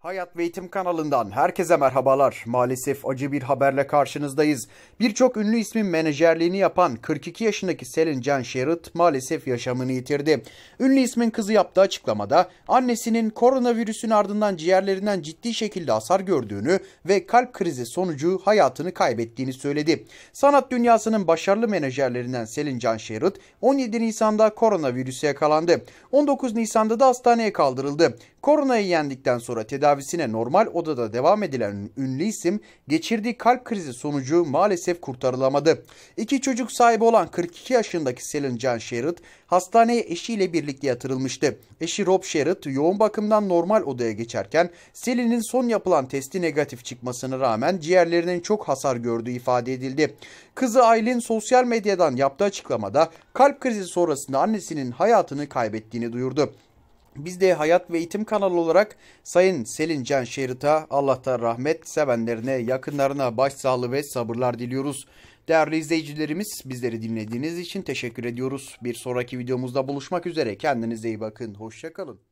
Hayat ve Eğitim kanalından herkese merhabalar. Maalesef acı bir haberle karşınızdayız. Birçok ünlü ismin menajerliğini yapan 42 yaşındaki Selin Can Şerit maalesef yaşamını yitirdi. Ünlü ismin kızı yaptığı açıklamada annesinin koronavirüsün ardından ciğerlerinden ciddi şekilde hasar gördüğünü ve kalp krizi sonucu hayatını kaybettiğini söyledi. Sanat dünyasının başarılı menajerlerinden Selin Can Şerit 17 Nisan'da koronavirüse yakalandı. 19 Nisan'da da hastaneye kaldırıldı. Koronayı yendikten sonra tedavisine normal odada devam edilen ünlü isim geçirdiği kalp krizi sonucu maalesef kurtarılamadı. İki çocuk sahibi olan 42 yaşındaki Selin Can Sherrod hastaneye eşiyle birlikte yatırılmıştı. Eşi Rob Sherrod yoğun bakımdan normal odaya geçerken Selin'in son yapılan testi negatif çıkmasına rağmen ciğerlerinin çok hasar gördüğü ifade edildi. Kızı Aylin sosyal medyadan yaptığı açıklamada kalp krizi sonrasında annesinin hayatını kaybettiğini duyurdu. Biz de Hayat ve Eğitim kanalı olarak Sayın Selin Can Şerit'a Allah'ta rahmet, sevenlerine, yakınlarına başsağlığı ve sabırlar diliyoruz. Değerli izleyicilerimiz bizleri dinlediğiniz için teşekkür ediyoruz. Bir sonraki videomuzda buluşmak üzere. Kendinize iyi bakın. Hoşçakalın.